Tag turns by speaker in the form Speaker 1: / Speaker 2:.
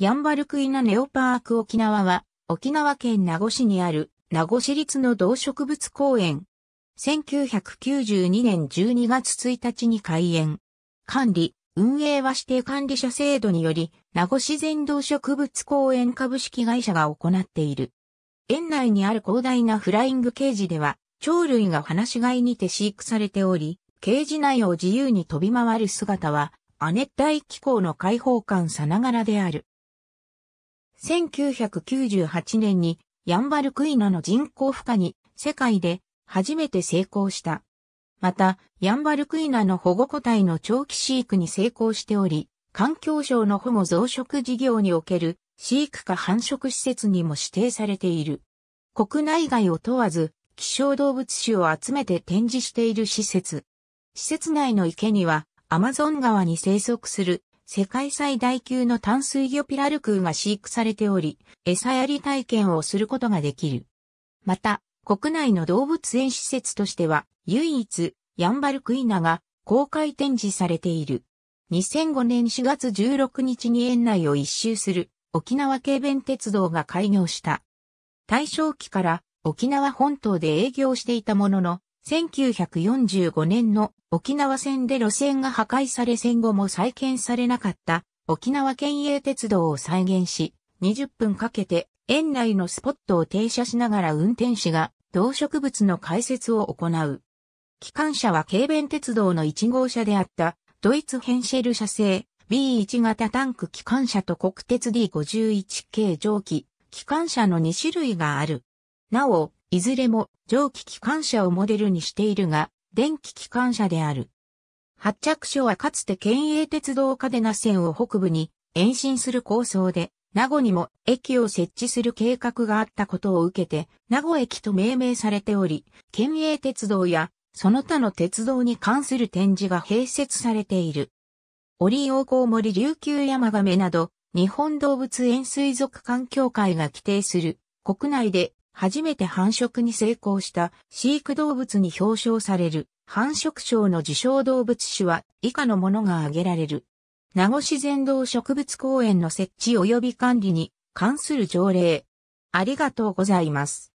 Speaker 1: ヤンバルクイナネオパーク沖縄は、沖縄県名護市にある名護市立の動植物公園。1992年12月1日に開園。管理、運営は指定管理者制度により、名護自然動植物公園株式会社が行っている。園内にある広大なフライングケージでは、鳥類が放し飼いにて飼育されており、ケージ内を自由に飛び回る姿は、亜熱帯気候の開放感さながらである。1998年にヤンバルクイナの人工孵化に世界で初めて成功した。また、ヤンバルクイナの保護個体の長期飼育に成功しており、環境省の保護増殖事業における飼育か繁殖施設にも指定されている。国内外を問わず、希少動物種を集めて展示している施設。施設内の池には、アマゾン川に生息する世界最大級の淡水魚ピラルクーが飼育されており、餌やり体験をすることができる。また、国内の動物園施設としては、唯一、ヤンバルクイナが公開展示されている。2005年4月16日に園内を一周する沖縄軽便鉄道が開業した。大正期から沖縄本島で営業していたものの、1945年の沖縄戦で路線が破壊され戦後も再建されなかった沖縄県営鉄道を再現し、20分かけて園内のスポットを停車しながら運転士が動植物の解説を行う。機関車は軽便鉄道の1号車であったドイツヘンシェル社製 B1 型タンク機関車と国鉄 D51 系蒸気機関車の2種類がある。なお、いずれも蒸気機関車をモデルにしているが、電気機関車である。発着所はかつて県営鉄道カデナ線を北部に延伸する構想で、名護にも駅を設置する計画があったことを受けて、名護駅と命名されており、県営鉄道やその他の鉄道に関する展示が併設されている。折大コウモリ琉球山亀など、日本動物園水族館協会が規定する国内で初めて繁殖に成功した飼育動物に表彰される繁殖賞の受賞動物種は以下のものが挙げられる。名護自然動植物公園の設置及び管理に関する条例。ありがとうございます。